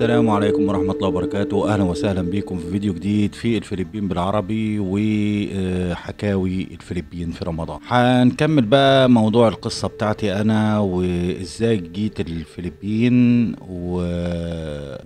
السلام عليكم ورحمة الله وبركاته أهلا وسهلا بكم في فيديو جديد في الفلبين بالعربي وحكاوي آه، الفلبين في رمضان هنكمل بقى موضوع القصة بتاعتي أنا وإزاي جيت الفلبين و...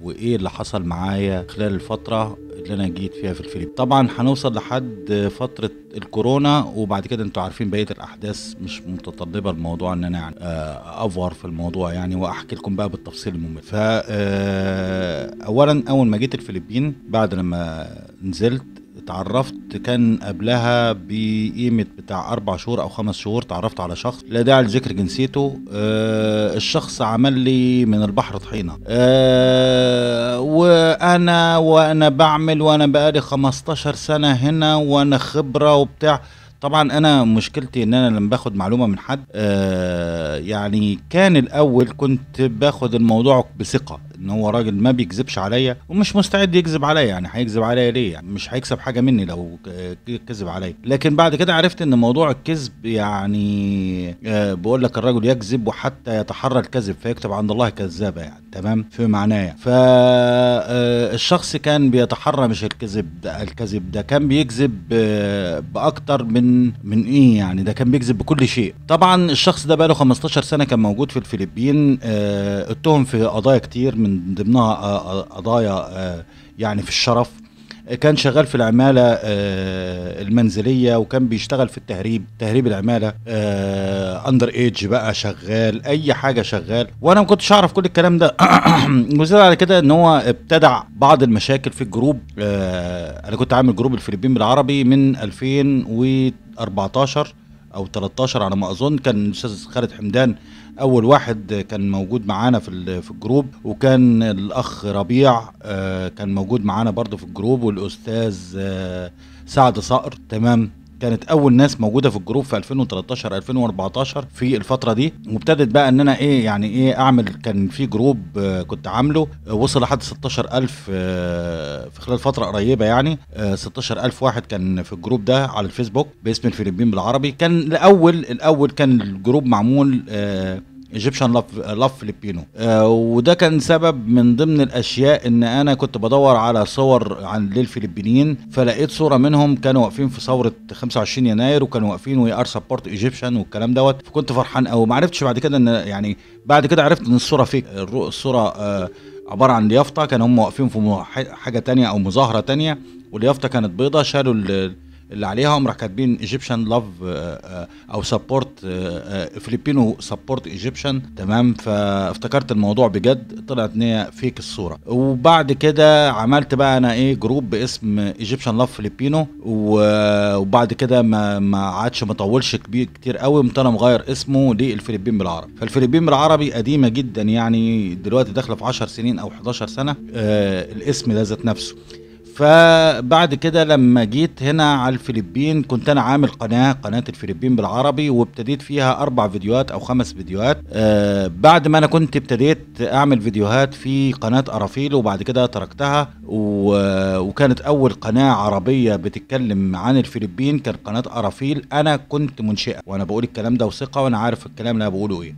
وإيه اللي حصل معايا خلال الفترة اللي انا جيت فيها في الفيلم طبعا هنوصل لحد فتره الكورونا وبعد كده انتوا عارفين بقيه الاحداث مش متطلبه الموضوع ان انا يعني آه، افور في الموضوع يعني واحكي لكم بقى بالتفصيل الممل ف آه، اولا اول ما جيت الفلبين بعد لما نزلت تعرفت كان قبلها بقيمة بتاع أربع شهور أو خمس شهور تعرفت على شخص لا داعي لذكر جنسيته آه الشخص عمل لي من البحر طحينة آه وأنا وأنا بعمل وأنا بقالي 15 سنة هنا وأنا خبرة وبتاع طبعا انا مشكلتي ان انا لما باخد معلومه من حد آه يعني كان الاول كنت باخد الموضوع بثقه ان هو راجل ما بيكذبش عليا ومش مستعد يكذب عليا يعني هيكذب عليا ليه يعني مش هيكسب حاجه مني لو كذب عليا لكن بعد كده عرفت ان موضوع الكذب يعني آه، بقول لك الرجل يكذب وحتى يتحرى الكذب فيكتب عند الله كذابه يعني تمام في معناه فالشخص آه، كان بيتحرى مش الكذب ده الكذب ده كان بيكذب آه، باكتر من من ايه يعني ده كان بيكذب بكل شيء طبعا الشخص ده بقاله 15 سنه كان موجود في الفلبين اتهم في قضايا كتير من ضمنها آه، آه، قضايا آه، يعني في الشرف كان شغال في العمالة المنزلية وكان بيشتغل في التهريب تهريب العمالة اندر ايج بقى شغال اي حاجة شغال وانا ما كنتش اعرف كل الكلام ده وزاد على كده ان هو ابتدع بعض المشاكل في الجروب انا كنت عامل جروب الفلبين بالعربي من 2014 او 13 على ما اظن كان الاستاذ خالد حمدان اول واحد كان موجود معانا في في الجروب وكان الاخ ربيع آه، كان موجود معانا برضه في الجروب والاستاذ آه، سعد صقر تمام كانت اول ناس موجوده في الجروب في 2013 2014 في الفتره دي وابتدت بقى ان انا ايه يعني ايه اعمل كان في جروب آه، كنت عامله آه، وصل لحد 16000 آه، في خلال فتره قريبه يعني 16000 واحد كان في الجروب ده على الفيسبوك باسم الفلبين بالعربي كان الاول الاول كان الجروب معمول ايجيبشن لاف لاف فيليبينو وده كان سبب من ضمن الاشياء ان انا كنت بدور على صور عن للفلبينيين فلقيت صوره منهم كانوا واقفين في ثوره 25 يناير وكانوا واقفين وي ار سبورت ايجيبشن والكلام دوت فكنت فرحان قوي ما عرفتش بعد كده ان يعني بعد كده عرفت ان الصوره فيك الصوره آه عباره عن ليافطه كانوا هم واقفين في حاجه تانية او مظاهره تانية واليافطه كانت بيضه شالوا اللي عليها هم كاتبين ايجيبشن آه، لاف آه، او سبورت فيليبينو سبورت ايجيبشن تمام فافتكرت الموضوع بجد طلعت ان هي فيك الصوره وبعد كده عملت بقى انا ايه جروب باسم ايجيبشن لاف فيليبينو وبعد كده ما ما عادش ما طولش كبير كتير قوي قمت انا مغير اسمه للفلبين بالعربي فالفلبين بالعربي قديمه جدا يعني دلوقتي داخله في 10 سنين او 11 سنه آه الاسم ده ذات نفسه فبعد كده لما جيت هنا على الفلبين كنت انا عامل قناه قناه الفلبين بالعربي وابتديت فيها اربع فيديوهات او خمس فيديوهات آه بعد ما انا كنت ابتديت اعمل فيديوهات في قناه ارافيل وبعد كده تركتها وكانت اول قناه عربيه بتتكلم عن الفلبين كانت قناه ارافيل انا كنت منشئها وانا بقول الكلام ده وثقه وانا عارف الكلام اللي انا بقوله ايه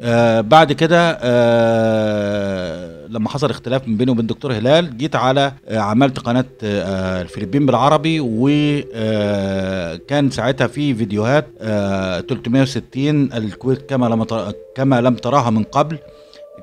آه بعد كده آه لما حصل اختلاف من بيني وبين دكتور هلال جيت على آه عملت قناه آه الفلبين بالعربي وكان آه، ساعتها في فيديوهات آه 360 الكويت كما لم كما لم تراها من قبل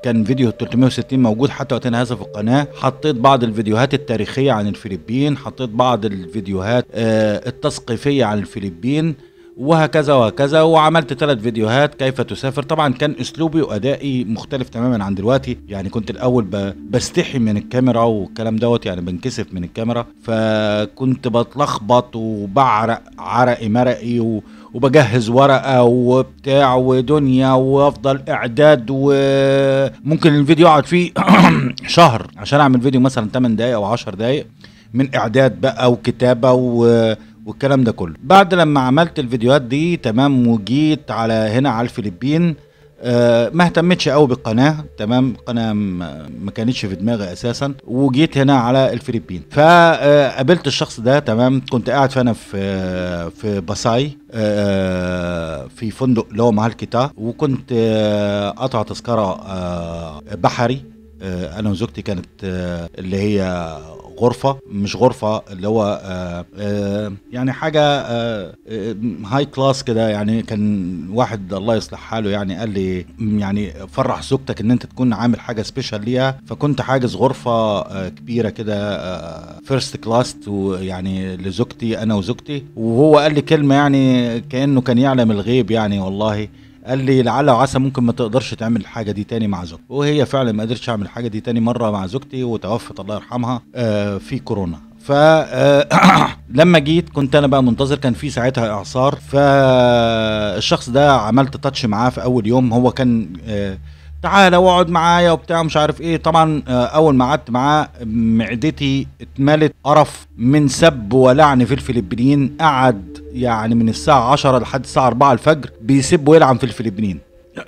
كان فيديو 360 موجود حتى وقتنا هذا في القناة حطيت بعض الفيديوهات التاريخية عن الفلبين حطيت بعض الفيديوهات آه، التثقيفية عن الفلبين وهكذا وهكذا وعملت ثلاث فيديوهات كيف تسافر طبعا كان اسلوبي وادائي مختلف تماما عن دلوقتي يعني كنت الاول بستحي من الكاميرا والكلام دوت يعني بنكسف من الكاميرا فكنت بتلخبط وبعرق عرقي مرقي و وبجهز ورقه وبتاع ودنيا وافضل اعداد وممكن الفيديو اقعد فيه شهر عشان اعمل فيديو مثلا 8 دقائق او 10 دقائق من اعداد بقى وكتابه و والكلام ده كله بعد لما عملت الفيديوهات دي تمام وجيت على هنا على الفلبين آه، ما اهتمتش قوي بالقناه تمام قناه ما كانتش في دماغي اساسا وجيت هنا على الفلبين فقابلت آه، الشخص ده تمام كنت قاعد فانا في في باساي آه، في فندق اللي هو محل وكنت قطع تذكره بحري آه، انا وزوجتي كانت آه، اللي هي غرفه مش غرفه اللي هو آه، يعني حاجه هاي كلاس كده يعني كان واحد الله يصلح حاله يعني قال لي يعني فرح زوجتك ان انت تكون عامل حاجه سبيشال ليها فكنت حاجز غرفه كبيره كده فيرست كلاس يعني لزوجتي انا وزوجتي وهو قال لي كلمه يعني كانه كان يعلم الغيب يعني والله قال لي لعل وعسى ممكن ما تقدرش تعمل الحاجه دي تاني مع زوجتي وهي فعلا ما قدرتش اعمل الحاجه دي تاني مره مع زوجتي وتوفت الله يرحمها آه، في كورونا ف آه، لما جيت كنت انا بقى منتظر كان في ساعتها اعصار فالشخص ده عملت تاتش معاه في اول يوم هو كان آه، تعالى واقعد معايا وبتاع مش عارف ايه طبعا آه، اول ما قعدت معاه معدتي اتملت قرف من سب ولعن في الفلبينيين قعد يعني من الساعه 10 لحد الساعه 4 الفجر بيسب ويلعن في الفلبينيين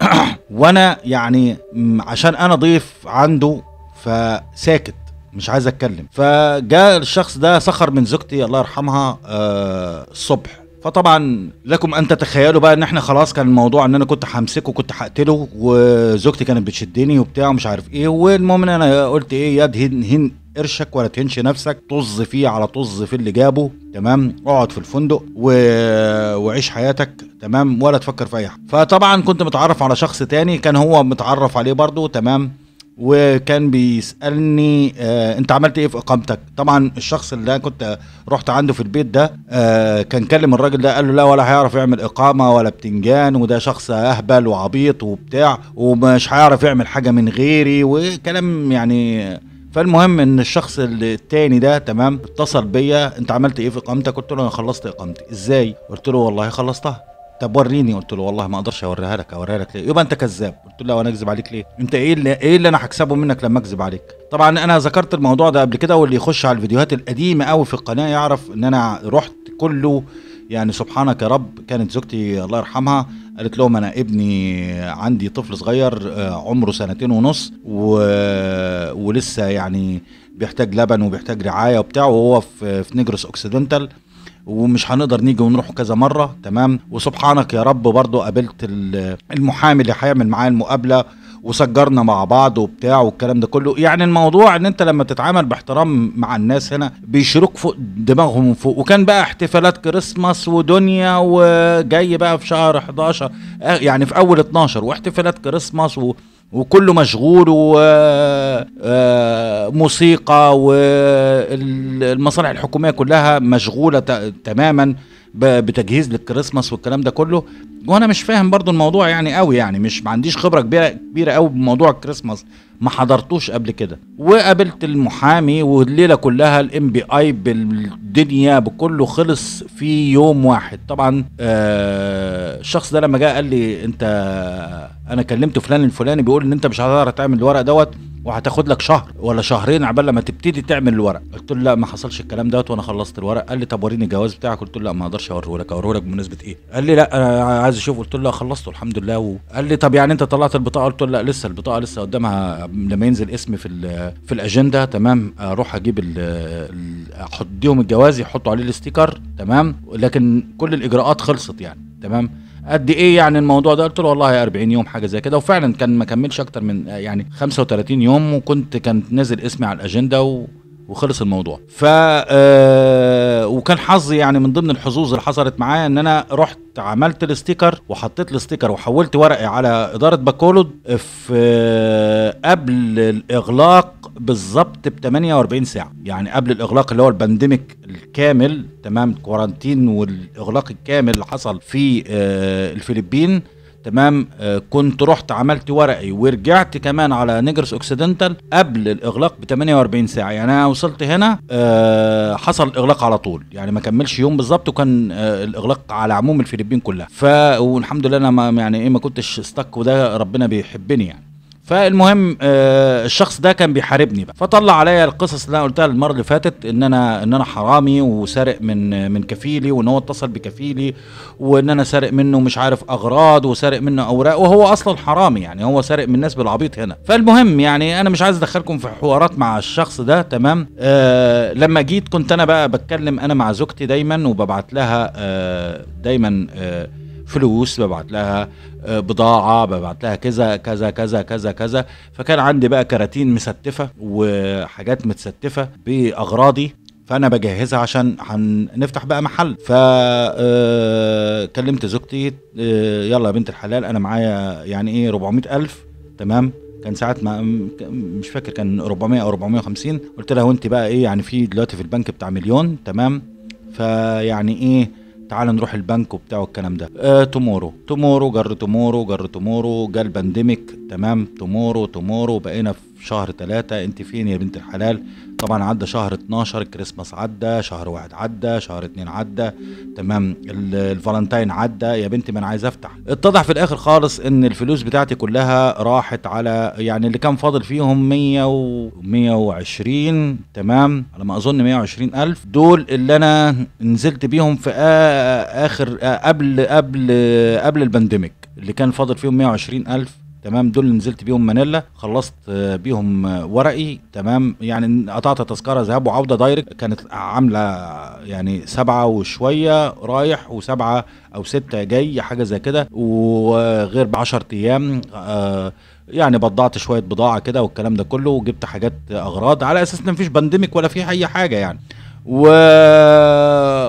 وانا يعني عشان انا ضيف عنده فساكت مش عايز اتكلم فجاء الشخص ده سخر من زوجتي الله يرحمها آه، الصبح فطبعا لكم ان تتخيلوا بقى ان احنا خلاص كان الموضوع ان انا كنت همسكه وكنت هقتله وزوجتي كانت بتشدني وبتاع ومش عارف ايه والمهم ان انا قلت ايه يا هن هن قرشك ولا تهنش نفسك طز فيه على طز في اللي جابه تمام اقعد في الفندق و... وعيش حياتك تمام ولا تفكر في اي حاجه فطبعا كنت متعرف على شخص تاني كان هو متعرف عليه برضه تمام وكان بيسالني آه انت عملت ايه في اقامتك طبعا الشخص اللي انا كنت رحت عنده في البيت ده آه كان كلم الراجل ده قال له لا ولا هيعرف يعمل اقامه ولا بتنجان وده شخص اهبل وعبيط وبتاع ومش هيعرف يعمل حاجه من غيري وكلام يعني فالمهم ان الشخص التاني ده تمام اتصل بيا انت عملت ايه في اقامتك قلت له انا خلصت اقامتي ازاي قلت له والله خلصتها طب وريني قلت له والله ما اقدرش اوريها لك اوريها لك ليه يبقى انت كذاب قلت له وانا اكذب عليك ليه انت ايه اللي ايه اللي انا هكسبه منك لما اكذب عليك طبعا انا ذكرت الموضوع ده قبل كده واللي يخش على الفيديوهات القديمه قوي في القناه يعرف ان انا رحت كله يعني سبحانك يا رب كانت زوجتي الله يرحمها قالت لهم انا ابني عندي طفل صغير آه، عمره سنتين ونص و... ولسه يعني بيحتاج لبن وبيحتاج رعايه وبتاع وهو في, في نجرس اوكسيدنتال ومش هنقدر نيجي ونروح كذا مره تمام وسبحانك يا رب برضو قابلت المحامي اللي هيعمل معايا المقابله وسجرنا مع بعض وبتاع والكلام ده كله يعني الموضوع ان انت لما تتعامل باحترام مع الناس هنا بيشيلوك فوق دماغهم من فوق وكان بقى احتفالات كريسماس ودنيا وجاي بقى في شهر 11 يعني في اول 12 واحتفالات كريسماس و وكله مشغول وموسيقى آه، والمصالح الحكوميه كلها مشغوله تماما بتجهيز للكريسماس والكلام ده كله وانا مش فاهم برضو الموضوع يعني قوي يعني مش ما عنديش خبره كبيره كبيره قوي بموضوع الكريسماس ما حضرتوش قبل كده وقابلت المحامي والليله كلها الام بي اي بالدنيا بكله خلص في يوم واحد طبعا آه الشخص ده لما جه قال لي انت انا كلمت فلان الفلاني بيقول ان انت مش هتقدر تعمل الورق دوت وهتاخد لك شهر ولا شهرين عبال لما تبتدي تعمل الورق قلت له لا ما حصلش الكلام دوت وانا خلصت الورق قال لي طب وريني الجواز بتاعك قلت له لا ما اقدرش اوريه لك اوريه لك بمناسبه ايه قال لي لا انا عايز اشوف قلت له لا خلصته الحمد لله وقال لي طب يعني انت طلعت البطاقه قلت له لا لسه البطاقه لسه قدامها لما ينزل اسمي في في الاجنده تمام اروح اجيب احط الجواز يحطوا عليه الاستيكر تمام لكن كل الاجراءات خلصت يعني تمام قد ايه يعني الموضوع ده قلت له والله 40 يوم حاجه زي كده وفعلا كان ما كملش اكتر من يعني 35 يوم وكنت كان نازل اسمي على الاجنده و وخلص الموضوع ف آه، وكان حظي يعني من ضمن الحظوظ اللي حصلت معايا ان انا رحت عملت الاستيكر وحطيت الاستيكر وحولت ورقي على اداره باكولود في آه، قبل الاغلاق بالظبط ب 48 ساعه يعني قبل الاغلاق اللي هو البانديميك الكامل تمام كورانتين والاغلاق الكامل اللي حصل في آه، الفلبين تمام آه كنت رحت عملت ورقي ورجعت كمان على نيجرس اوكسيدنتال قبل الاغلاق ب 48 ساعه يعني انا وصلت هنا آه حصل الاغلاق على طول يعني ما كملش يوم بالظبط وكان آه الاغلاق على عموم الفلبين كلها ف والحمد لله انا ما يعني ايه ما كنتش ستك وده ربنا بيحبني يعني فالمهم آه الشخص ده كان بيحاربني بقى فطلع عليا القصص اللي انا قلتها المره اللي فاتت ان انا ان انا حرامي وسارق من من كفيلي وان هو اتصل بكفيلي وان انا سارق منه مش عارف اغراض وسارق منه اوراق وهو اصلا حرامي يعني هو سارق من الناس بالعبيط هنا فالمهم يعني انا مش عايز ادخلكم في حوارات مع الشخص ده تمام آه لما جيت كنت انا بقى بتكلم انا مع زوجتي دايما وببعت لها آه دايما آه فلوس ببعت لها آه، بضاعه ببعت لها كذا كذا كذا كذا كذا فكان عندي بقى كراتين مستفه وحاجات متستفه باغراضي فانا بجهزها عشان هنفتح بقى محل فكلمت آه، زوجتي آه، يلا يا بنت الحلال انا معايا يعني ايه 400 الف تمام كان ساعات ما مش فاكر كان 400 او 450 قلت لها وانت بقى ايه يعني في دلوقتي في البنك بتاع مليون تمام فيعني ايه تعال نروح البنك وبتاع والكلام ده آه تومورو تومورو جر تومورو جر تومورو جال البانديميك تمام تومورو تومورو بقينا في شهر ثلاثة انت فين يا بنت الحلال طبعا عدى شهر 12 كريسماس عدى شهر واحد عدى شهر اتنين عدى تمام الفالنتاين عدى يا بنتي ما انا عايز افتح اتضح في الاخر خالص ان الفلوس بتاعتي كلها راحت على يعني اللي كان فاضل فيهم 100 و 120 تمام على ما اظن 120 الف دول اللي انا نزلت بيهم في اخر قبل قبل قبل البانديميك اللي كان فاضل فيهم 120 الف تمام دول نزلت بيهم مانيلا خلصت آه، بيهم آه، ورقي تمام يعني قطعت تذكره ذهاب وعوده دايركت كانت عامله يعني سبعه وشويه رايح وسبعه او سته جاي حاجه زي كده وغير ب 10 ايام آه، يعني بضعت شويه بضاعه كده والكلام ده كله وجبت حاجات اغراض على اساس ان مفيش بانديميك ولا في اي حاجه يعني و...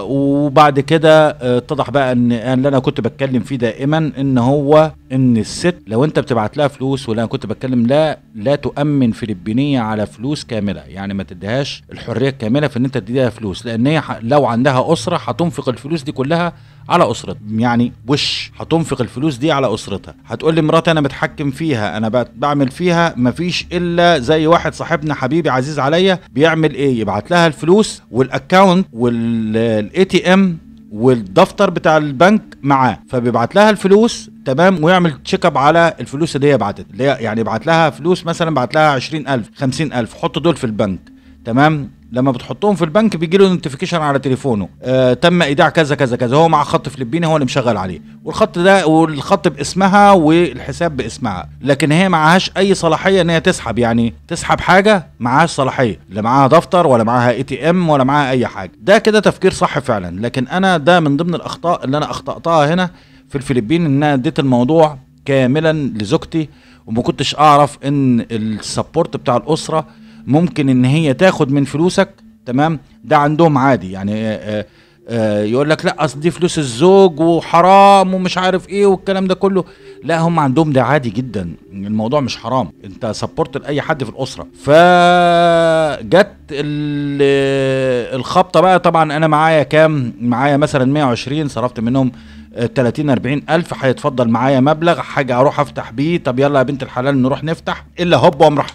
وبعد كده آه، اتضح بقى ان اللي انا كنت بتكلم فيه دائما ان هو ان الست لو انت بتبعت لها فلوس ولا انا كنت بتكلم لا لا تؤمن فلبينيه على فلوس كامله يعني ما تديهاش الحريه الكامله في ان انت تديها فلوس لان هي لو عندها اسره هتنفق الفلوس دي كلها على اسرتها يعني وش هتنفق الفلوس دي على اسرتها هتقول لي مراتي انا متحكم فيها انا بعمل فيها مفيش الا زي واحد صاحبنا حبيبي عزيز عليا بيعمل ايه يبعت لها الفلوس والاكونت والاي تي ام والدفتر بتاع البنك معاه فبيبعت لها الفلوس تمام ويعمل تشيك اب على الفلوس اللي هي بعتت اللي هي يعني يبعت لها فلوس مثلا بعت لها 20000 50000 حط دول في البنك تمام لما بتحطهم في البنك بيجي له نوتيفيكيشن على تليفونه آه تم ايداع كذا كذا كذا هو مع خط فلبيني هو اللي مشغل عليه والخط ده والخط باسمها والحساب باسمها لكن هي معهاش اي صلاحيه ان هي تسحب يعني تسحب حاجه معهاش صلاحيه لا معاها دفتر ولا معاها اي تي ام ولا معاها اي حاجه ده كده تفكير صح فعلا لكن انا ده من ضمن الاخطاء اللي انا اخطاتها هنا في الفلبين ان انا اديت الموضوع كاملا لزوجتي وما كنتش اعرف ان السبورت بتاع الاسره ممكن ان هي تاخد من فلوسك تمام ده عندهم عادي يعني آه، آه، آه، يقول لك لا اصل دي فلوس الزوج وحرام ومش عارف ايه والكلام ده كله لا هم عندهم ده عادي جدا الموضوع مش حرام انت سبورت لاي حد في الاسره فجت الخبطه بقى طبعا انا معايا كام معايا مثلا 120 صرفت منهم 30 40 الف هيتفضل معايا مبلغ حاجه اروح افتح بيه طب يلا يا بنت الحلال نروح نفتح الا هوب وامرح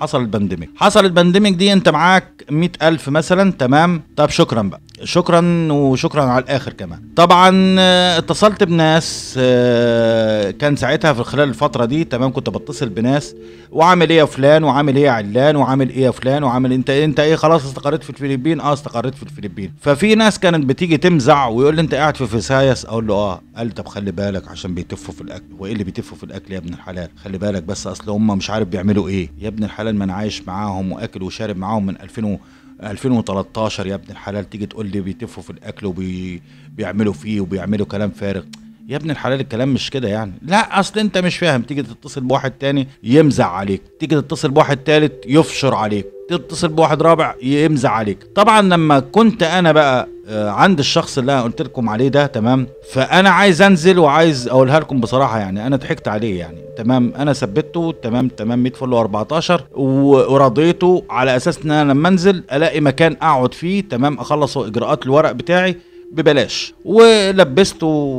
حصل البانديميك حصل البانديميك دي انت معاك 100 ألف مثلا تمام طب شكرا بقى شكرا وشكرا على الآخر كمان طبعا آه، اتصلت بناس آه، كان ساعتها في خلال الفترة دي تمام كنت بتصل بناس وعامل ايه يا فلان وعامل ايه يا علان وعامل ايه يا فلان وعامل انت انت ايه خلاص استقريت في الفلبين اه استقريت في الفلبين ففي ناس كانت بتيجي تمزع ويقول لي انت قاعد في فيسايس اقول له اه قال طب خلي بالك عشان بيتفوا في الاكل وايه اللي بيتفوا في الاكل يا ابن الحلال خلي بالك بس اصل هم مش عارف بيعملوا ايه يا ابن الحلال ما انا عايش معاهم واكل وشارب معاهم من 2000 2013 يا ابن الحلال تيجي تقول لي بيتفوا في الاكل وبيعملوا وبي... فيه وبيعملوا كلام فارغ يا ابن الحلال الكلام مش كده يعني لا اصل انت مش فاهم تيجي تتصل بواحد تاني يمزع عليك تيجي تتصل بواحد تالت يفشر عليك تتصل بواحد رابع يمزع عليك طبعا لما كنت انا بقى آه، عند الشخص اللي انا قلت لكم عليه ده تمام فانا عايز انزل وعايز اقولها لكم بصراحه يعني انا ضحكت عليه يعني تمام انا ثبته تمام تمام 100 فل 14 ورضيته على اساس ان انا لما انزل الاقي مكان اقعد فيه تمام اخلص اجراءات الورق بتاعي ببلاش ولبسته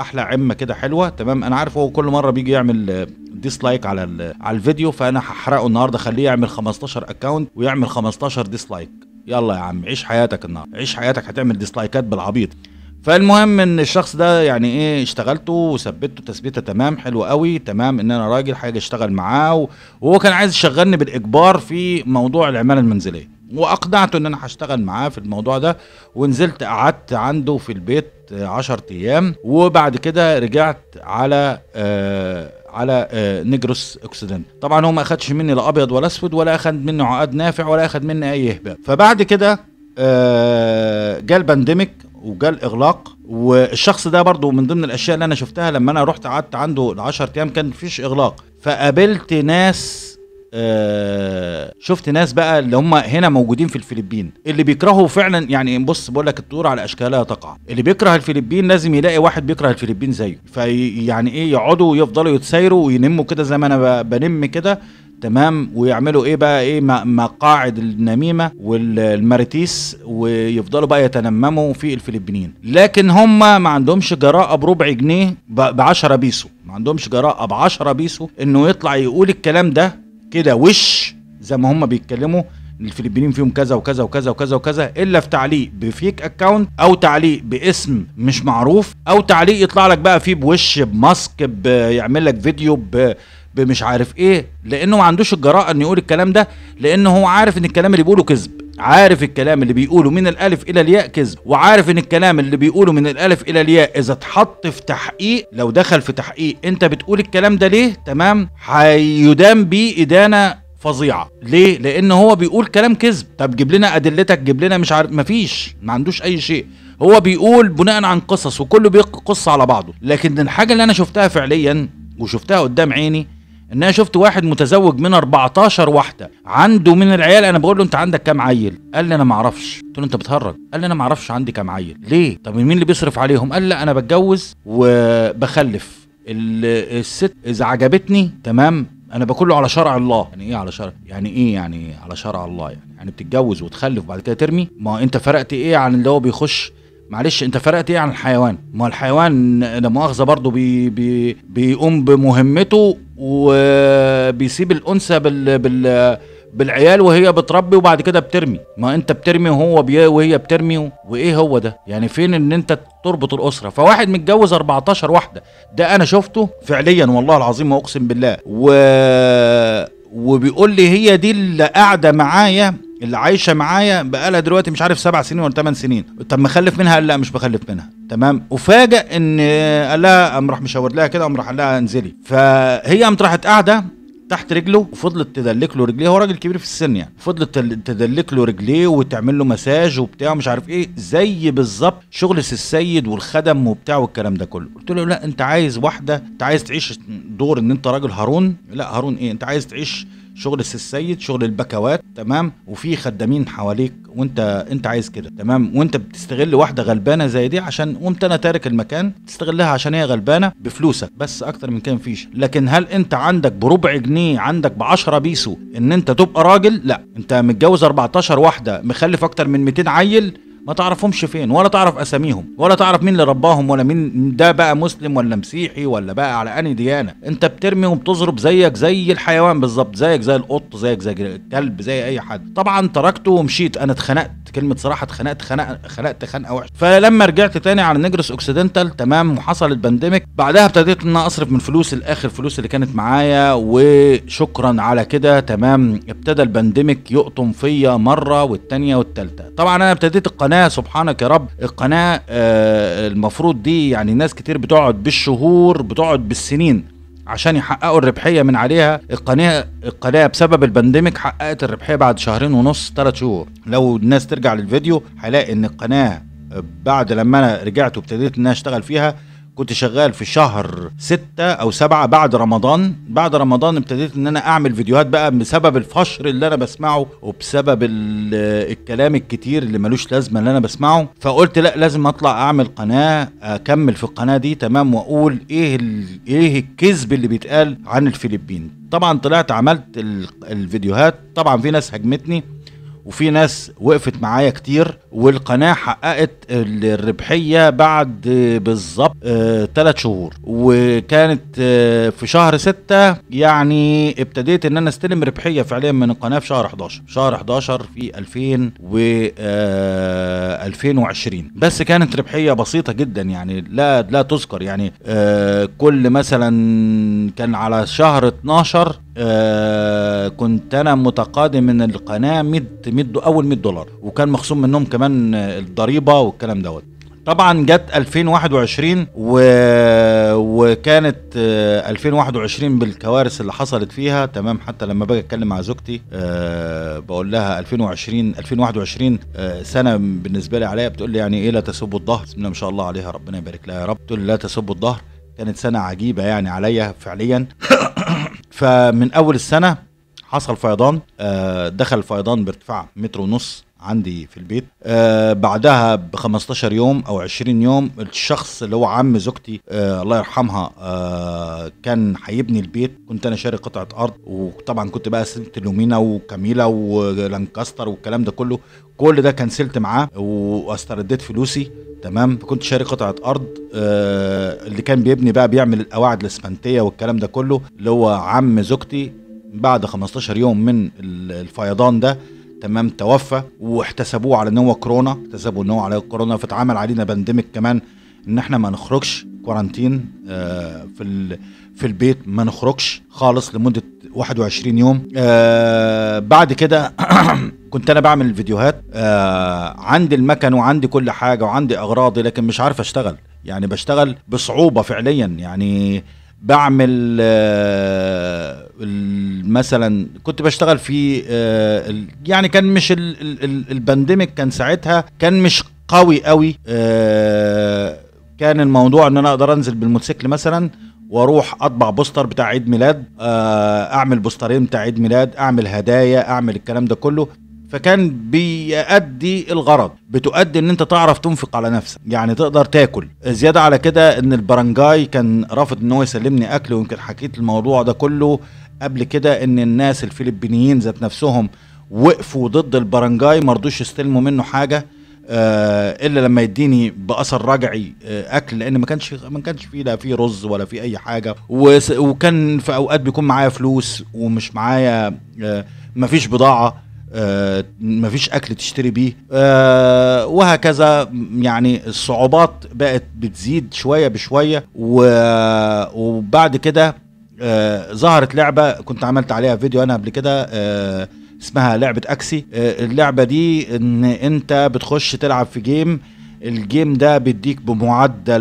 احلى عمه كده حلوه تمام انا عارف هو كل مره بيجي يعمل ديسلايك على على الفيديو فانا هحرقه النهارده خليه يعمل 15 اكونت ويعمل 15 ديسلايك يلا يا عم عيش حياتك النهارده عيش حياتك هتعمل ديسلايكات بالعبيط فالمهم ان الشخص ده يعني ايه اشتغلته وثبته تثبيته تمام حلو قوي تمام ان انا راجل حاجه اشتغل معاه وهو كان عايز يشغلني بالاجبار في موضوع العماله المنزليه واقنعته ان انا هشتغل معاه في الموضوع ده ونزلت قعدت عنده في البيت 10 ايام وبعد كده رجعت على آه على آه نجروس اوكسيدنت طبعا هو ما اخدش مني لا ابيض ولا اسود ولا اخد مني عقد نافع ولا اخد مني اي اهباب فبعد كده آه البانديميك وجاء الاغلاق والشخص ده برضو من ضمن الاشياء اللي انا شفتها لما انا رحت قعدت عنده ال 10 ايام كان مفيش اغلاق فقابلت ناس آه، شفت ناس بقى اللي هم هنا موجودين في الفلبين اللي بيكرهوا فعلا يعني بص بقول لك الطيور على اشكالها تقع اللي بيكره الفلبين لازم يلاقي واحد بيكره الفلبين زيه فيعني يعني ايه يقعدوا ويفضلوا يتسايروا وينموا كده زي ما انا بنم كده تمام ويعملوا ايه بقى ايه مقاعد النميمه والمارتيس ويفضلوا بقى يتنمموا في الفلبينين لكن هم ما عندهمش جراءه بربع جنيه ب 10 بيسو ما عندهمش جراءه ب 10 بيسو انه يطلع يقول الكلام ده كده وش زي ما هم بيتكلموا الفلبينيين فيهم كذا وكذا وكذا وكذا وكذا الا في تعليق بفيك اكونت او تعليق باسم مش معروف او تعليق يطلع لك بقى فيه بوش بماسك بيعمل لك فيديو ب بمش عارف ايه لانه ما عندوش الجراءه انه يقول الكلام ده لانه هو عارف ان الكلام اللي بيقوله كذب عارف الكلام اللي بيقوله من الالف الى الياء كذب وعارف ان الكلام اللي بيقوله من الالف الى الياء اذا اتحط في تحقيق لو دخل في تحقيق انت بتقول الكلام ده ليه تمام هيدان بيه ادانه فظيعه ليه لان هو بيقول كلام كذب طب جيب لنا ادلتك جيب لنا مش عارف مفيش ما عندوش اي شيء هو بيقول بناء عن قصص وكله بيقص على بعضه لكن الحاجه اللي انا شفتها فعليا وشفتها قدام عيني ان انا شفت واحد متزوج من 14 واحده عنده من العيال انا بقول له انت عندك كام عيل قال لي انا ما اعرفش قلت له انت بتهرج قال لي انا ما اعرفش عندي كام عيل ليه طب مين اللي بيصرف عليهم قال لا انا بتجوز وبخلف الست اذا عجبتني تمام انا بكله على شرع الله يعني ايه على شرع يعني ايه يعني على شرع الله يعني يعني بتتجوز وتخلف وبعد كده ترمي ما انت فرقت ايه عن اللي هو بيخش معلش انت فرقت ايه عن الحيوان ما الحيوان لا مؤاخذه برضه بي بي بيقوم بمهمته وبيسيب الانثى بال بال بالعيال وهي بتربي وبعد كده بترمي ما انت بترمي وهو بي... وهي بترمي وايه هو ده يعني فين ان انت تربط الاسره فواحد متجوز 14 واحده ده انا شفته فعليا والله العظيم واقسم بالله و وبيقول لي هي دي اللي قاعده معايا اللي عايشه معايا بقالها دلوقتي مش عارف سبع سنين ولا ثمان سنين طب مخلف منها قال لا مش بخلف منها تمام وفاجئ ان قال لها قام راح مشاور لها كده قام راح قال لها انزلي فهي قامت راحت قاعده تحت رجله وفضلت تدلك له رجليه هو راجل كبير في السن يعني فضلت تدلك له رجليه وتعمل له مساج وبتاع مش عارف ايه زي بالظبط شغل السيد والخدم وبتاع والكلام ده كله قلت له لا انت عايز واحده انت عايز تعيش دور ان انت راجل هارون لا هارون ايه انت عايز تعيش شغل السيد شغل البكوات تمام وفي خدامين حواليك وانت انت عايز كده تمام وانت بتستغل واحده غلبانه زي دي عشان قمت انا تارك المكان تستغلها عشان هي غلبانه بفلوسك بس اكتر من كده فيش لكن هل انت عندك بربع جنيه عندك ب 10 بيسو ان انت تبقى راجل لا انت متجوز 14 واحده مخلف اكتر من 200 عيل ما تعرفهمش فين ولا تعرف اساميهم ولا تعرف مين اللي رباهم ولا مين ده بقى مسلم ولا مسيحي ولا بقى على انهي ديانه انت بترمي وبتضرب زيك زي الحيوان بالظبط زيك زي القط زيك زي الكلب زي اي حد طبعا تركته ومشيت انا اتخنقت كلمه صراحه اتخنقت خنق خنقت خنقه وحشه فلما رجعت تاني على نجرس اوكسيدنتال تمام وحصلت البانديميك بعدها ابتديت ان انا اصرف من فلوس الاخر فلوس اللي كانت معايا وشكرا على كده تمام ابتدى البانديميك يقطم فيا مره والتانيه والتالته طبعا انا ابتديت القناه سبحانك يا رب القناه آه المفروض دي يعني ناس كتير بتقعد بالشهور بتقعد بالسنين عشان يحققوا الربحيه من عليها القناه القناه بسبب البانديميك حققت الربحيه بعد شهرين ونص ثلاث شهور لو الناس ترجع للفيديو هلاقي ان القناه بعد لما انا رجعت وابتديت ان اشتغل فيها كنت شغال في شهر ستة أو سبعة بعد رمضان بعد رمضان ابتديت إن أنا أعمل فيديوهات بقى بسبب الفشر اللي أنا بسمعه وبسبب الكلام الكتير اللي ملوش لازمة اللي أنا بسمعه فقلت لا لازم أطلع أعمل قناة أكمل في القناة دي تمام وأقول إيه إيه الكذب اللي بيتقال عن الفلبين طبعا طلعت عملت الفيديوهات طبعا في ناس هجمتني وفي ناس وقفت معايا كتير والقناة حققت الربحية بعد بالظبط ثلاث آه، شهور وكانت آه، في شهر ستة يعني ابتديت ان انا استلم ربحية فعليا من القناة في شهر 11 شهر 11 في 2000 و 2020 آه، بس كانت ربحية بسيطة جدا يعني لا لا تذكر يعني كل مثلا كان على شهر 12 آه كنت انا متقاضي من القناه 100 100 اول 100 دولار وكان مخصوم منهم كمان الضريبه والكلام دوت طبعا جت 2021 و... وكانت 2021 آه، بالكوارث اللي حصلت فيها تمام حتى لما باجي اتكلم مع زوجتي آه، بقول لها 2020 2021 آه، سنه بالنسبه لي عليها بتقول لي يعني ايه لا تسبوا الظهر بسم الله ما شاء الله عليها ربنا يبارك لها يا رب تقول لي لا تسبوا الظهر كانت سنه عجيبه يعني عليا فعليا فمن اول السنه حصل فيضان آه، دخل الفيضان بارتفاع متر ونص عندي في البيت آه، بعدها ب 15 يوم او 20 يوم الشخص اللي هو عم زوجتي آه، الله يرحمها كان هيبني البيت كنت انا شاري قطعه ارض وطبعا كنت بقى سلت لومينا وكاميلا ولانكاستر والكلام ده كله كل ده كنسلت معاه واسترديت فلوسي تمام كنت شاري قطعه ارض آه اللي كان بيبني بقى بيعمل القواعد الاسمنتيه والكلام ده كله اللي هو عم زوجتي بعد 15 يوم من الفيضان ده تمام توفى واحتسبوه على ان هو كورونا احتسبوا ان هو على كورونا فاتعمل علينا بانديميك كمان ان احنا ما نخرجش كورانتين آه في في البيت ما نخرجش خالص لمده 21 يوم آه بعد كده كنت انا بعمل فيديوهات آه عندي المكن وعندي كل حاجه وعندي اغراضي لكن مش عارف اشتغل يعني بشتغل بصعوبه فعليا يعني بعمل آه، مثلا كنت بشتغل في آه، يعني كان مش البانديميك كان ساعتها كان مش قوي قوي آه، كان الموضوع ان انا اقدر انزل بالموتوسيكل مثلا واروح اطبع بوستر بتاع عيد ميلاد آه، اعمل بوسترين بتاع عيد ميلاد اعمل هدايا اعمل الكلام ده كله فكان بيأدي الغرض بتؤدي ان انت تعرف تنفق على نفسك يعني تقدر تاكل زيادة على كده ان البرنجاي كان رافض ان هو يسلمني اكل ويمكن حكيت الموضوع ده كله قبل كده ان الناس الفلبينيين ذات نفسهم وقفوا ضد البرنجاي مرضوش يستلموا منه حاجة آه الا لما يديني باثر رجعي آه اكل لان ما كانش ما كانش فيه لا في رز ولا في اي حاجه وكان في اوقات بيكون معايا فلوس ومش معايا آه ما فيش بضاعه آه مفيش اكل تشتري بيه آه وهكذا يعني الصعوبات بقت بتزيد شويه بشويه وبعد كده آه ظهرت لعبه كنت عملت عليها فيديو انا قبل كده آه اسمها لعبه اكسي آه، اللعبه دي ان انت بتخش تلعب في جيم الجيم ده بيديك بمعدل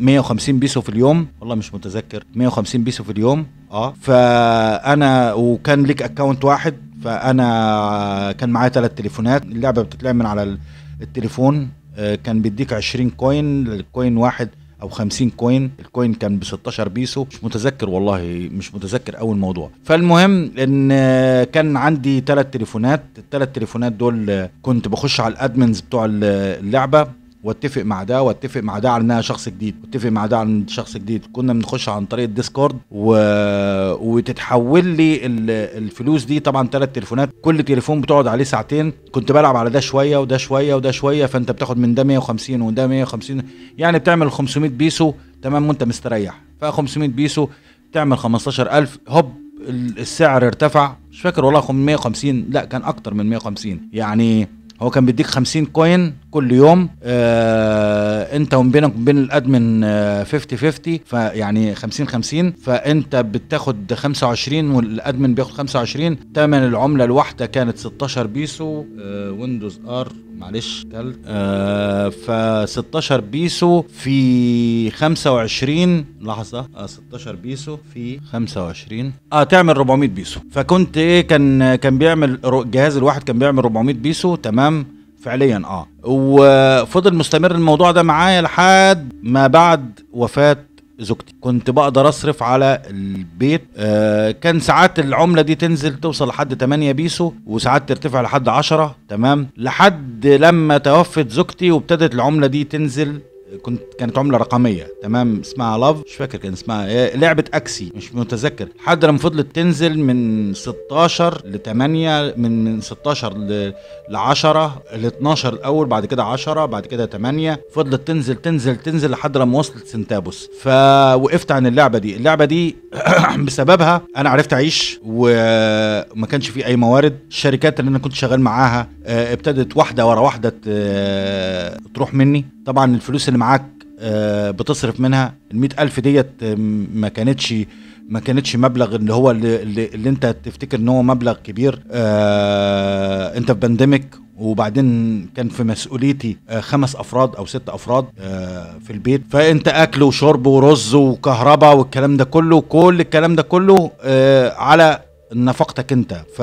150 آه، بيسو في اليوم والله مش متذكر 150 بيسو في اليوم اه فانا وكان ليك اكونت واحد فانا كان معايا ثلاث تليفونات اللعبه بتتلعب من على التليفون آه، كان بيديك 20 كوين الكوين واحد او 50 كوين الكوين كان ب 16 بيسو مش متذكر والله مش متذكر اول موضوع فالمهم ان آه، كان عندي ثلاث تليفونات الثلاث تليفونات دول آه، كنت بخش على الادمنز بتوع اللعبه واتفق مع ده واتفق مع ده على انها شخص جديد واتفق مع ده عن شخص جديد كنا بنخش عن طريق الديسكورد و... وتتحول لي الفلوس دي طبعا ثلاث تليفونات كل تليفون بتقعد عليه ساعتين كنت بلعب على ده شويه وده شويه وده شويه فانت بتاخد من ده 150 وده 150 يعني بتعمل 500 بيسو تمام وانت مستريح ف 500 بيسو تعمل 15000 هوب السعر ارتفع مش فاكر والله 150 لا كان اكتر من 150 يعني هو كان بيديك 50 كوين كل يوم آه انت بينك وبين الادمن 50 آه، 50 فيعني 50 50 فانت بتاخد 25 والادمن بياخد 25 ثمن العمله الواحده كانت 16 بيسو آه ويندوز ار معلش تلت آه ف 16 بيسو في 25 لحظه آه 16 بيسو في 25 اه تعمل 400 بيسو فكنت ايه كان كان بيعمل جهاز الواحد كان بيعمل 400 بيسو تمام فعليا اه وفضل مستمر الموضوع ده معايا لحد ما بعد وفاه زوجتي كنت بقدر اصرف على البيت آه كان ساعات العمله دي تنزل توصل لحد 8 بيسو وساعات ترتفع لحد 10 تمام لحد لما توفت زوجتي وابتدت العمله دي تنزل كنت كانت عمله رقميه تمام اسمها لاف مش فاكر كان اسمها إيه. لعبه اكسي مش متذكر لحد لما فضلت تنزل من 16 ل 8 من 16 ل 10 ل 12 الاول بعد كده 10 بعد كده 8 فضلت تنزل تنزل تنزل لحد لما وصلت سنتابوس فوقفت عن اللعبه دي اللعبه دي بسببها انا عرفت اعيش وما كانش في اي موارد الشركات اللي انا كنت شغال معاها آه، ابتدت واحده ورا واحده تروح مني طبعا الفلوس اللي معاك آه، بتصرف منها ال ألف ديت آه، ما كانتش ما كانتش مبلغ اللي هو اللي, اللي انت تفتكر ان هو مبلغ كبير آه انت في بانديميك وبعدين كان في مسؤوليتي آه، خمس افراد او ست افراد في البيت فانت اكل وشرب ورز وكهرباء والكلام ده كله كل الكلام ده كله على نفقتك انت ف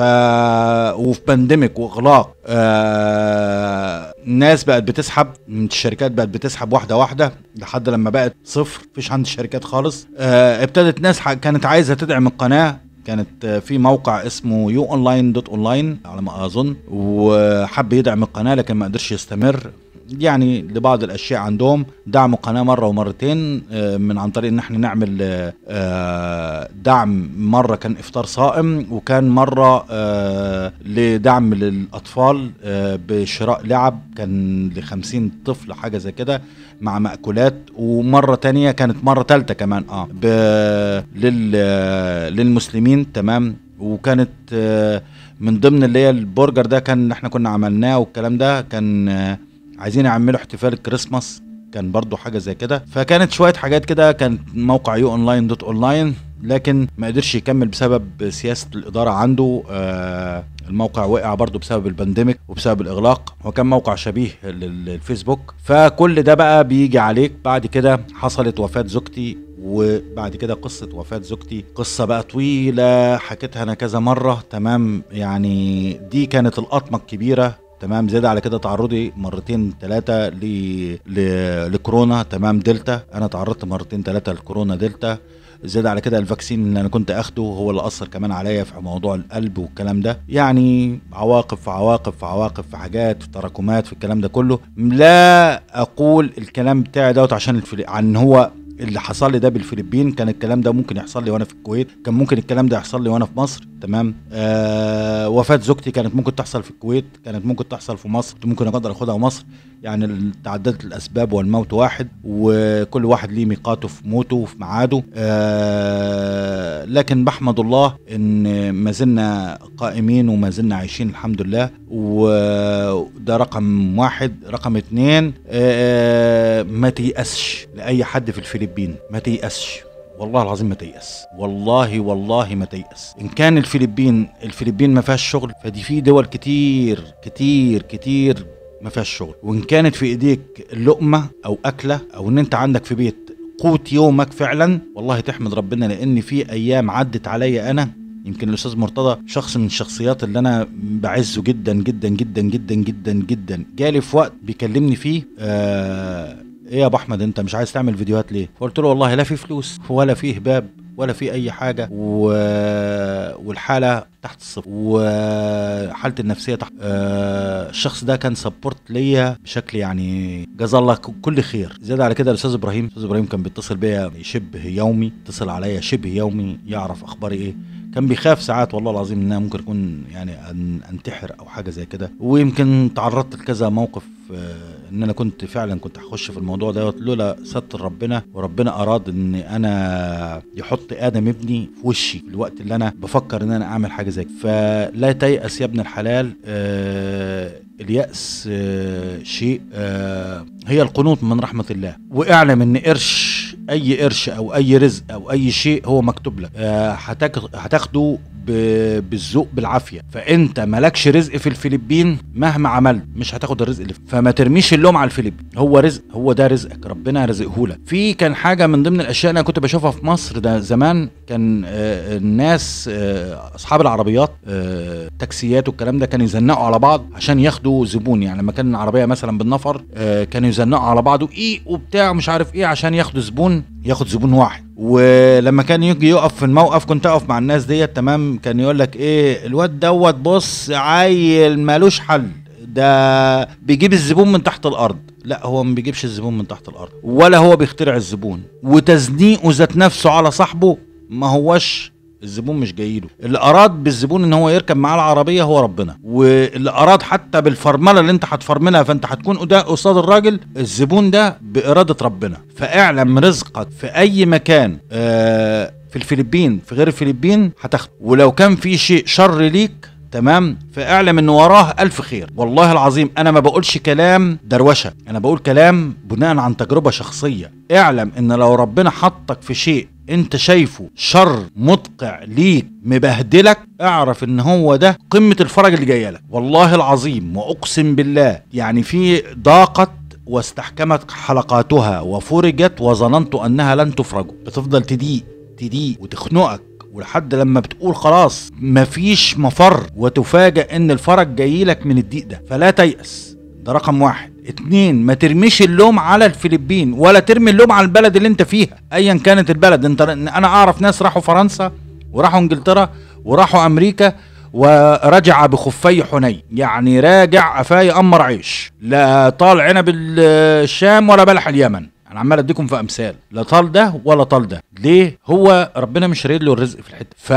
وفي بانديميك واغلاق آه... ناس بقت بتسحب من الشركات بقت بتسحب واحده واحده لحد لما بقت صفر مفيش عند الشركات خالص آه، ابتدت ناس ح... كانت عايزه تدعم القناه كانت آه، في موقع اسمه يو اونلاين دوت اونلاين على ما اظن وحب يدعم القناه لكن ما قدرش يستمر يعني لبعض الاشياء عندهم دعموا القناه مره ومرتين آه، من عن طريق ان احنا نعمل آه، آه، دعم مره كان افطار صائم وكان مره لدعم للاطفال بشراء لعب كان ل 50 طفل حاجه زي كده مع مأكولات ومره تانية كانت مره ثالثه كمان اه للمسلمين تمام وكانت من ضمن اللي هي البرجر ده كان احنا كنا عملناه والكلام ده كان عايزين يعملوا احتفال كريسماس كان برضو حاجه زي كده فكانت شويه حاجات كده كان موقع يو اونلاين دوت اونلاين لكن ما قدرش يكمل بسبب سياسه الاداره عنده آه الموقع وقع برضه بسبب البانديميك وبسبب الاغلاق وكان موقع شبيه للفيسبوك فكل ده بقى بيجي عليك بعد كده حصلت وفاه زوجتي وبعد كده قصة وفاة زوجتي قصة بقى طويلة حكيتها أنا كذا مرة تمام يعني دي كانت القطمة الكبيرة تمام زيادة على كده تعرضي مرتين ثلاثه ل... ل... لكورونا تمام دلتا انا تعرضت مرتين ثلاثه لكورونا دلتا زيادة على كده الفاكسين اللي انا كنت اخده هو اللي اثر كمان عليا في موضوع القلب والكلام ده يعني عواقب في عواقب في عواقب في حاجات في تراكمات في الكلام ده كله لا اقول الكلام بتاعي دوت عشان الفل... عن هو اللي حصل لي ده بالفلبين كان الكلام ده ممكن يحصل لي وانا في الكويت كان ممكن الكلام ده يحصل لي وانا في مصر تمام آه وفاه زوجتي كانت ممكن تحصل في الكويت كانت ممكن تحصل في مصر ممكن اقدر اخدها مصر يعني تعددت الاسباب والموت واحد وكل واحد ليه ميقاته في موته وفي ميعاده آه لكن بحمد الله ان ما زلنا قائمين وما زلنا عايشين الحمد لله وده رقم واحد رقم اتنين آه, آه، ما تيأسش لاي حد في الفلبين الفلبين ما تيأسش والله العظيم ما تيأس والله والله ما تيأس إن كان الفلبين الفلبين ما فيهاش شغل فدي في دول كتير كتير كتير ما فيهاش شغل وإن كانت في إيديك لقمة أو أكلة أو إن أنت عندك في بيت قوت يومك فعلا والله تحمد ربنا لأن في أيام عدت عليا أنا يمكن الاستاذ مرتضى شخص من الشخصيات اللي انا بعزه جدا جدا جدا جدا جدا جدا جالي في وقت بيكلمني فيه آه ايه يا ابو احمد انت مش عايز تعمل فيديوهات ليه فقلت له والله لا في فلوس ولا في باب ولا في اي حاجه و... والحاله تحت الصفر وحالتي النفسيه تحت أه الشخص ده كان سبورت ليا بشكل يعني جزا الله كل خير زياده على كده الاستاذ ابراهيم الاستاذ ابراهيم كان بيتصل بيا شبه يومي اتصل عليا شبه يومي يعرف اخباري ايه كان بيخاف ساعات والله العظيم ان انا ممكن اكون يعني أن انتحر او حاجه زي كده ويمكن تعرضت لكذا موقف أه ان انا كنت فعلا كنت هخش في الموضوع دوت لولا ستر ربنا وربنا اراد ان انا يحط ادم ابني في وشي في الوقت اللي انا بفكر ان انا اعمل حاجه زي كده فلا تيأس يا ابن الحلال آه اليأس آه شيء آه هي القنوط من رحمة الله واعلم ان قرش اي قرش او اي رزق او اي شيء هو مكتوب لك آه، هتاخده بالذوق بالعافيه فانت مالكش رزق في الفلبين مهما عملت مش هتاخد الرزق اللي فما ترميش اللوم على الفلبين هو رزق هو ده رزقك ربنا لك في كان حاجه من ضمن الاشياء انا كنت بشوفها في مصر ده زمان كان آه، الناس آه، اصحاب العربيات آه، تاكسيات والكلام ده كانوا يزنقوا على بعض عشان ياخدوا زبون يعني لما كان العربيه مثلا بالنفر كانوا يزنقوا على بعض ايه وبتاع مش عارف ايه عشان ياخدوا زبون ياخد زبون واحد ولما كان يجي يقف في الموقف كنت اقف مع الناس ديت تمام كان يقول لك ايه الواد دوت بص عيل مالوش حل ده بيجيب الزبون من تحت الارض لا هو ما بيجيبش الزبون من تحت الارض ولا هو بيخترع الزبون وتزنيقه ذات نفسه على صاحبه ما هوش الزبون مش جاي له اللي اراد بالزبون ان هو يركب معاه العربيه هو ربنا واللي اراد حتى بالفرمله اللي انت هتفرملها فانت هتكون قصاد الراجل الزبون ده باراده ربنا فاعلم رزقك في اي مكان آه في الفلبين في غير الفلبين هتاخده ولو كان في شيء شر ليك تمام فاعلم ان وراه الف خير والله العظيم انا ما بقولش كلام دروشه انا بقول كلام بناء عن تجربه شخصيه اعلم ان لو ربنا حطك في شيء انت شايفه شر مدقع ليك مبهدلك اعرف ان هو ده قمه الفرج اللي جايه لك والله العظيم واقسم بالله يعني في ضاقت واستحكمت حلقاتها وفرجت وظننت انها لن تفرج بتفضل تضيق تضيق وتخنقك ولحد لما بتقول خلاص مفيش مفر وتفاجأ ان الفرج جاي لك من الضيق ده فلا تيأس ده رقم واحد اتنين ما ترميش اللوم على الفلبين ولا ترمي اللوم على البلد اللي انت فيها ايا كانت البلد انت انا اعرف ناس راحوا فرنسا وراحوا انجلترا وراحوا امريكا ورجع بخفي حني يعني راجع قفاي امر عيش لا طال عنب الشام ولا بلح اليمن انا عمال اديكم في امثال لا طال ده ولا طال ده ليه هو ربنا مش رايد له الرزق في الحته ف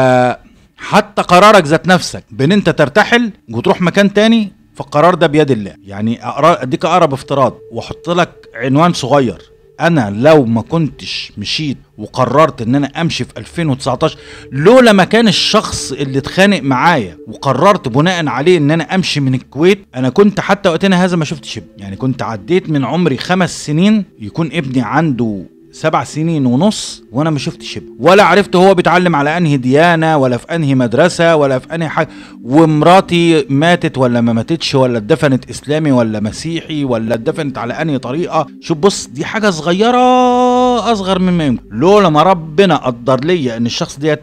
حتى قرارك ذات نفسك بان انت ترتحل وتروح مكان تاني فالقرار ده بيد الله يعني اديك اقرب افتراض واحط لك عنوان صغير انا لو ما كنتش مشيت وقررت ان انا امشي في 2019 لولا ما كان الشخص اللي اتخانق معايا وقررت بناء عليه ان انا امشي من الكويت انا كنت حتى وقتنا هذا ما شفتش ابني يعني كنت عديت من عمري خمس سنين يكون ابني عنده سبع سنين ونص وانا ما شفتش شبه ولا عرفت هو بيتعلم على انهي ديانه ولا في انهي مدرسه ولا في انهي حاجه ومراتي ماتت ولا ما ماتتش ولا اتدفنت اسلامي ولا مسيحي ولا اتدفنت على انهي طريقه شوف بص دي حاجه صغيره اصغر مما يمكن لولا ما ربنا قدر ليا ان الشخص ده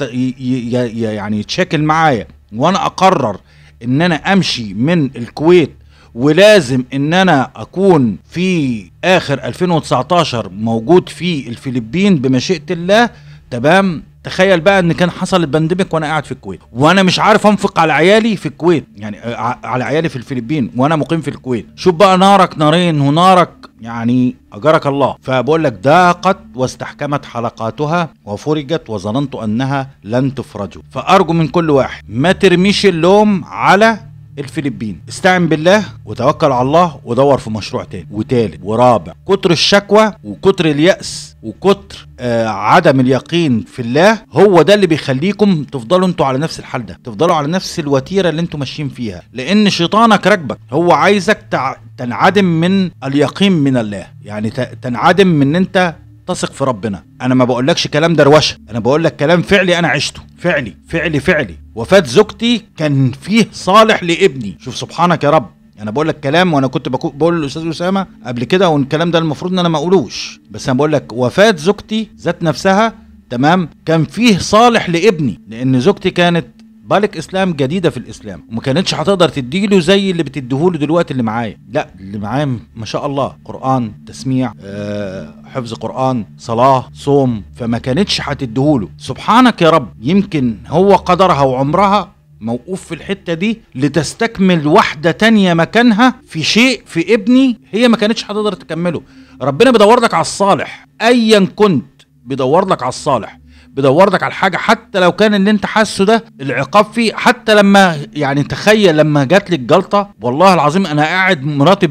يعني يتشاكل معايا وانا اقرر ان انا امشي من الكويت ولازم ان انا اكون في اخر 2019 موجود في الفلبين بمشيئه الله تمام تخيل بقى ان كان حصل البانديميك وانا قاعد في الكويت وانا مش عارف انفق على عيالي في الكويت يعني على عيالي في الفلبين وانا مقيم في الكويت شوف بقى نارك نارين ونارك يعني اجرك الله فبقول لك ضاقت واستحكمت حلقاتها وفرجت وظننت انها لن تفرج فارجو من كل واحد ما ترميش اللوم على الفلبين استعن بالله وتوكل على الله ودور في مشروع تاني وتالت ورابع كتر الشكوى وكتر اليأس وكتر آه عدم اليقين في الله هو ده اللي بيخليكم تفضلوا انتوا على نفس الحال ده تفضلوا على نفس الوتيره اللي انتوا ماشيين فيها لان شيطانك راكبك هو عايزك تع... تنعدم من اليقين من الله يعني ت... تنعدم من انت تثق في ربنا انا ما بقولكش كلام دروشه انا بقولك كلام فعلي انا عشته فعلي فعلي فعلي وفاه زوجتي كان فيه صالح لابني شوف سبحانك يا رب انا بقول لك كلام وانا كنت بقول للاستاذ اسامه قبل كده والكلام ده المفروض ان انا ما اقولوش بس انا بقول لك وفاه زوجتي ذات نفسها تمام كان فيه صالح لابني لان زوجتي كانت بالك اسلام جديده في الاسلام وما كانتش هتقدر تديله زي اللي بتديهوله دلوقتي اللي معايا لا اللي معايا ما شاء الله قران تسميع آه حفظ قران صلاه صوم فما كانتش هتديهوله سبحانك يا رب يمكن هو قدرها وعمرها موقوف في الحتة دي لتستكمل واحدة تانية مكانها في شيء في ابني هي ما كانتش هتقدر تكمله ربنا بيدور لك على الصالح ايا كنت بيدور لك على الصالح بيدور لك على حاجه حتى لو كان اللي انت حاسه ده العقاب فيه حتى لما يعني تخيل لما جات لي الجلطه والله العظيم انا قاعد مراتي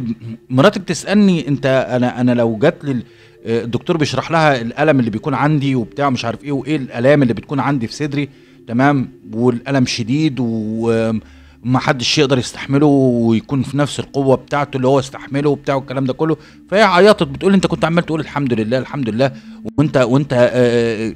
مراتي بتسالني انت انا انا لو جات لي آه، الدكتور بيشرح لها الالم اللي بيكون عندي وبتاع مش عارف ايه وايه الالام اللي بتكون عندي في صدري تمام والالم شديد و ما حدش يقدر يستحمله ويكون في نفس القوه بتاعته اللي هو استحمله وبتاعه الكلام ده كله فهي عيطت بتقول انت كنت عمال تقول الحمد لله الحمد لله وانت وانت آه،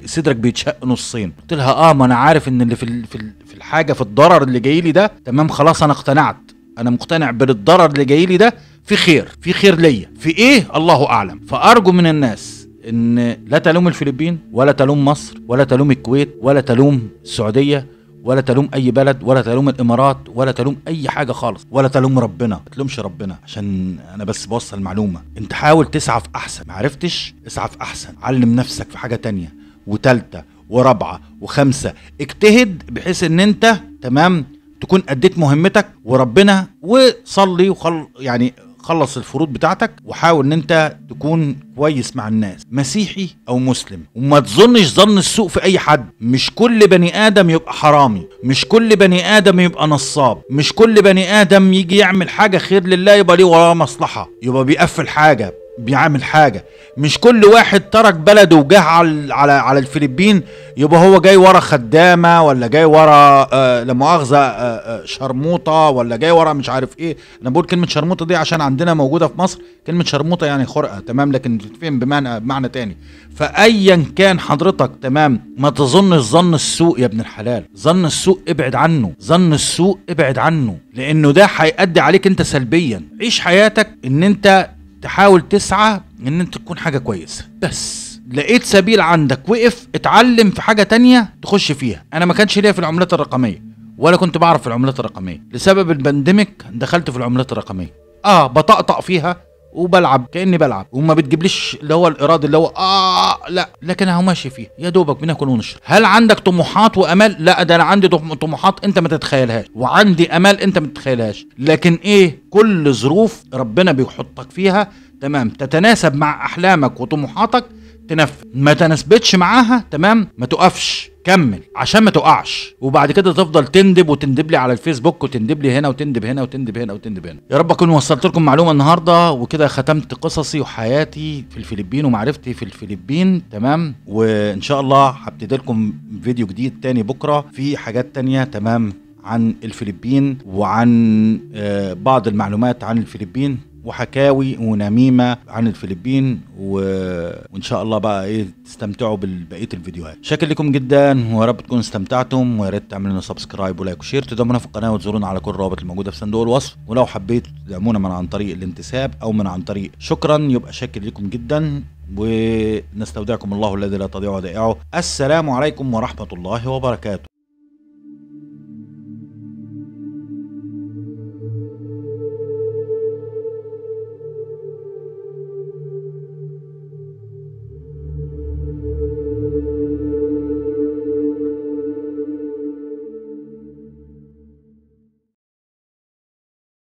آه، صدرك بيتشق نصين قلت لها اه ما انا عارف ان اللي في في الحاجه في الضرر اللي جاي لي ده تمام خلاص انا اقتنعت انا مقتنع بالضرر اللي جاي لي ده في خير في خير ليا في ايه الله اعلم فارجو من الناس ان لا تلوم الفلبين ولا تلوم مصر ولا تلوم الكويت ولا تلوم السعوديه ولا تلوم اي بلد ولا تلوم الامارات ولا تلوم اي حاجه خالص ولا تلوم ربنا ما تلومش ربنا عشان انا بس بوصل معلومه انت حاول تسعى في احسن ما عرفتش اسعى في احسن علم نفسك في حاجه تانية وتالتة ورابعه وخمسه اجتهد بحيث ان انت تمام تكون اديت مهمتك وربنا وصلي وخل يعني خلص الفروض بتاعتك وحاول ان انت تكون كويس مع الناس مسيحي او مسلم وما تظنش ظن السوء في اي حد مش كل بني ادم يبقى حرامي مش كل بني ادم يبقى نصاب مش كل بني ادم يجي يعمل حاجه خير لله يبقى ليه وراه مصلحه يبقى بيقفل حاجه بيعمل حاجه مش كل واحد ترك بلده وجه على على, على الفلبين يبقى هو جاي ورا خدامه ولا جاي ورا لمؤاخذه لا مؤاخذه آه، آه، شرموطه ولا جاي ورا مش عارف ايه انا بقول كلمه شرموطه دي عشان عندنا موجوده في مصر كلمه شرموطه يعني خرقه تمام لكن تتفهم بمعنى بمعنى تاني فايا كان حضرتك تمام ما تظنش ظن السوء يا ابن الحلال ظن السوء ابعد عنه ظن السوء ابعد عنه لانه ده هيأدي عليك انت سلبيا عيش حياتك ان انت تحاول تسعى ان انت تكون حاجه كويسه بس لقيت سبيل عندك وقف اتعلم في حاجه تانية تخش فيها انا ما كانش ليا في العملات الرقميه ولا كنت بعرف في العملات الرقميه لسبب البانديميك دخلت في العملات الرقميه اه بطقطق فيها وبلعب كاني بلعب وما بتجيبليش اللي هو الايراد اللي هو اه لا لكن اهو ماشي فيه يا دوبك بناكل ونشرب هل عندك طموحات وامال لا ده انا عندي طموحات انت ما تتخيلهاش وعندي امال انت ما تتخيلهاش لكن ايه كل ظروف ربنا بيحطك فيها تمام تتناسب مع احلامك وطموحاتك تنفذ ما تناسبتش معاها تمام ما تقفش كمل عشان ما تقعش وبعد كده تفضل تندب وتندب لي على الفيسبوك وتندب لي هنا وتندب هنا وتندب هنا وتندب هنا يا رب اكون وصلت لكم معلومه النهارده وكده ختمت قصصي وحياتي في الفلبين ومعرفتي في الفلبين تمام وان شاء الله هبتدي لكم فيديو جديد تاني بكره في حاجات تانية تمام عن الفلبين وعن آه، بعض المعلومات عن الفلبين وحكاوي ونميمه عن الفلبين و... وان شاء الله بقى ايه تستمتعوا ببقيه الفيديوهات شكرا لكم جدا ويا رب تكونوا استمتعتم ويا ريت تعملوا لنا سبسكرايب ولايك وشير تدعمونا في القناه وتزورونا على كل الروابط الموجوده في صندوق الوصف ولو حبيتوا تدعمونا من عن طريق الانتساب او من عن طريق شكرا يبقى شاكر لكم جدا ونستودعكم الله الذي لا تضيع ودائعه السلام عليكم ورحمه الله وبركاته